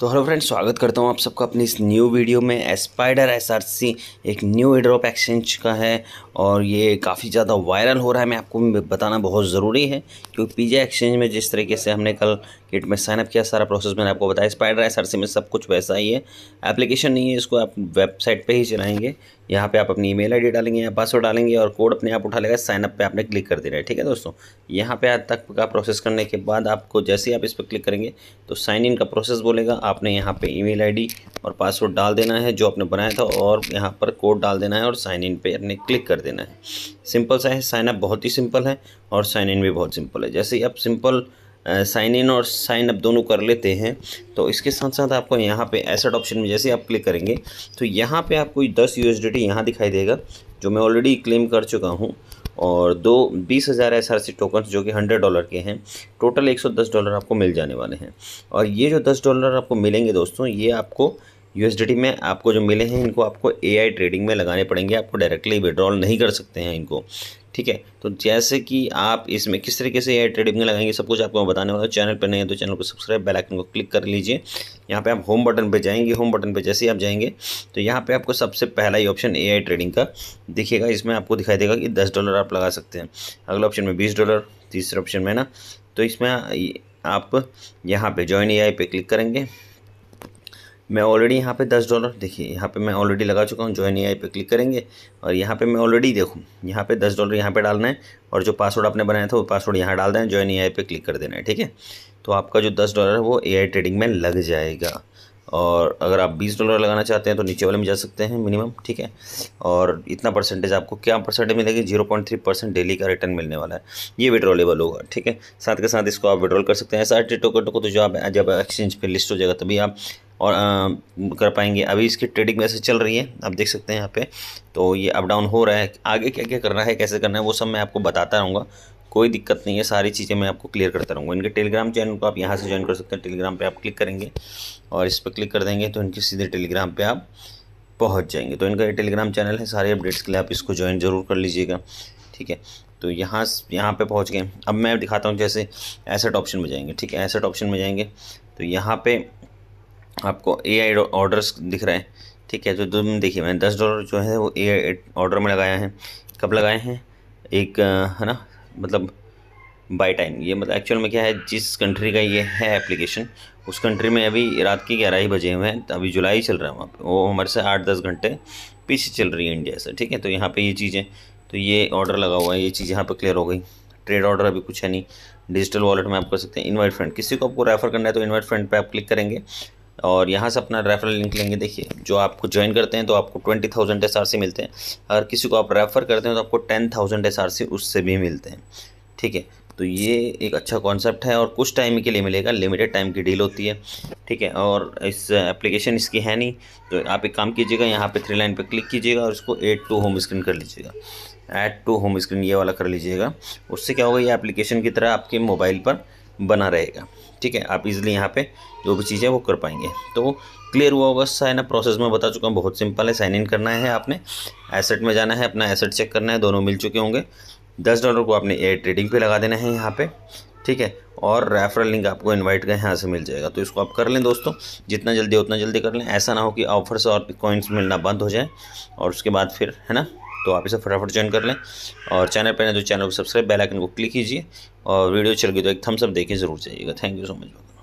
तो hello friends स्वागत करता हूँ आप सबका अपनी इस न्यू वीडियो में एस्पाइडर एसआरसी एक न्यू एड्रॉप एक्सचेंज का है और ये काफ़ी ज़्यादा वायरल हो रहा है मैं आपको बताना बहुत ज़रूरी है क्योंकि पीजे एक्सचेंज में जिस तरीके से हमने कल किट में साइनअप किया सारा प्रोसेस मैंने आपको बताया स्पाइडर एस आर में सब कुछ वैसा ही है एप्लीकेशन नहीं है इसको आप वेबसाइट पर ही चलाएंगे यहाँ पर आप अपनी ईमेल आईडी डालेंगे या पासवर्ड डालेंगे और कोड अपने आप उठा लेगा साइनअप पर आपने क्लिक कर देना है ठीक है दोस्तों यहाँ पे आज तक का प्रोसेस करने के बाद आपको जैसे ही आप इस पर क्लिक करेंगे तो साइन इन का प्रोसेस बोलेगा आपने यहाँ पर ईमेल आईडी और पासवर्ड डाल देना है जो आपने बनाया था और यहाँ पर कोड डाल देना है और साइन इन पे अपने क्लिक कर देना है सिंपल सा है साइनअप बहुत ही सिंपल है और साइन इन भी बहुत सिंपल है जैसे ही आप सिंपल साइन इन और साइन अप दोनों कर लेते हैं तो इसके साथ साथ आपको यहाँ पे एसेट ऑप्शन में जैसे आप क्लिक करेंगे तो यहाँ पे आपको दस यू एस यहाँ दिखाई देगा जो मैं ऑलरेडी क्लेम कर चुका हूँ और दो बीस हज़ार एस आर सी टोकन जो कि हंड्रेड डॉलर के हैं टोटल एक सौ दस डॉलर आपको मिल जाने वाले हैं और ये जो दस डॉलर आपको मिलेंगे दोस्तों ये आपको यूएसडीटी में आपको जो मिले हैं इनको आपको ए ट्रेडिंग में लगाने पड़ेंगे आपको डायरेक्टली विड्रॉल नहीं कर सकते हैं इनको ठीक है तो जैसे कि आप इसमें किस तरीके से आई ट्रेडिंग में लगाएंगे सब कुछ आपको मैं बताने वाला चैनल पर नहीं है तो चैनल को सब्सक्राइब बेल आइकन को क्लिक कर लीजिए यहाँ पे आप होम बटन पे जाएंगे होम बटन पे जैसे ही आप जाएंगे तो यहाँ पे आपको सबसे पहला ही ऑप्शन आई ट्रेडिंग का दिखेगा इसमें आपको दिखाई देगा कि दस डॉलर आप लगा सकते हैं अगला ऑप्शन में बीस डॉलर तीसरे ऑप्शन में ना तो इसमें आप यहाँ पर ज्वाइन ए आई पे क्लिक करेंगे मैं ऑलरेडी यहाँ पे दस डॉलर देखिए यहाँ पे मैं ऑलरेडी लगा चुका हूँ ज्वाइन ए आई पे क्लिक करेंगे और यहाँ पे मैं ऑलरेडी देखूँ यहाँ पे दस डॉलर यहाँ पे डालना है और जो पासवर्ड आपने बनाया था वो पासवर्ड यहाँ डाल दें है ज्वाइन ए आई पे क्लिक कर देना है ठीक है तो आपका जो दस डॉलर है वो ए आई ट्रेडिंग में लग जाएगा और अगर आप बीस डॉलर लगाना चाहते हैं तो नीचे वाले में जा सकते हैं मिनिमम ठीक है और इतना परसेंटेज आपको क्या परसेंटेज मिलेगी zero point three percent daily का रिटर्न मिलने वाला है ये विड्रॉलेबल होगा ठीक है साथ के साथ इसको आप विड्रॉल कर सकते हैं एस आर टी टोकन को तो जो आप जब एक्सचेंज पर लिस्ट हो जाएगा तभी आप और आ, कर पाएंगे अभी इसकी ट्रेडिंग वैसे चल रही है आप देख सकते हैं यहाँ पे तो ये अप डाउन हो रहा है आगे क्या क्या करना है कैसे करना है वो सब मैं आपको बताता रहूँगा कोई दिक्कत नहीं है सारी चीज़ें मैं आपको क्लियर करता रहूँगा इनके टेलीग्राम चैनल को आप यहाँ से ज्वाइन कर सकते हैं टेलीग्राम पर आप क्लिक करेंगे और इस पर क्लिक कर देंगे तो इनके सीधे टेलीग्राम पर आप पहुँच जाएंगे तो इनका टेलीग्राम चैनल है सारे अपडेट्स के लिए आप इसको ज्वाइन जरूर कर लीजिएगा ठीक है तो यहाँ यहाँ पे पहुँच गए अब मैं दिखाता हूँ जैसे एसेट ऑप्शन में जाएंगे ठीक है एसेट ऑप्शन में जाएंगे तो यहाँ पे आपको ए आई ऑर्डर्स दिख रहा है ठीक है जो दो देखिए मैंने दस डॉलर जो है वो ए ऑर्डर में लगाया है कब लगाए हैं एक है ना मतलब बाय टाइम ये मतलब एक्चुअल में क्या है जिस कंट्री का ये है एप्लीकेशन उस कंट्री में अभी रात के ग्यारह ही बजे हुए हैं अभी जुलाई चल रहा है वहाँ पर वो हमारे से आठ दस घंटे पीछे चल रही है इंडिया से ठीक है तो यहाँ पे ये चीज़ें तो ये ऑर्डर लगा हुआ है ये चीज़ यहाँ पर क्लियर हो गई ट्रेड ऑर्डर अभी कुछ है नहीं डिजिटल वॉलेट में आप कर सकते हैं इनवाइट फ्रेंड किसी को आपको रेफर करना है तो इनवाइट फ्रेंड पे आप क्लिक करेंगे और यहाँ से अपना रेफरल लिंक लेंगे देखिए जो आपको ज्वाइन करते हैं तो आपको twenty thousand S R C मिलते हैं अगर किसी को आप रेफ़र करते हैं तो आपको ten thousand S R C उससे भी मिलते हैं ठीक है तो ये एक अच्छा कॉन्सेप्ट है और कुछ टाइम के लिए मिलेगा लिमिटेड टाइम की डील होती है ठीक है और इस एप्लीकेशन इसकी है नहीं तो आप एक काम कीजिएगा यहाँ पे थ्री लाइन पे क्लिक कीजिएगा और इसको एड टू होम स्क्रीन कर लीजिएगा ऐड टू होम स्क्रीन ये वाला कर लीजिएगा उससे क्या होगा ये एप्लीकेशन की तरह आपके मोबाइल पर बना रहेगा ठीक है आप इजीली यहाँ पे जो भी चीज़ है वो कर पाएंगे तो क्लियर हुआ होगा साइन अप प्रोसेस में बता चुका हूँ बहुत सिंपल है साइन इन करना है आपने एसेट में जाना है अपना एसेट चेक करना है दोनों मिल चुके होंगे दस डॉलर को आपने एयर ट्रेडिंग पे लगा देना है यहाँ पे ठीक है और रेफरल लिंक आपको इनवाइट का यहाँ से मिल जाएगा तो इसको आप कर लें दोस्तों जितना जल्दी उतना जल्दी कर लें ऐसा ना हो कि ऑफर्स और कॉइन्स मिलना बंद हो जाए और उसके बाद फिर है ना तो आप इसे फटाफट ज्वाइन कर लें और चैनल पर ना जो तो चैनल को सब्सक्राइब बेल आइकन को क्लिक कीजिए और वीडियो चल गई तो एक थम्सअप देखिए ज़रूर जाइएगा थैंक यू सो मच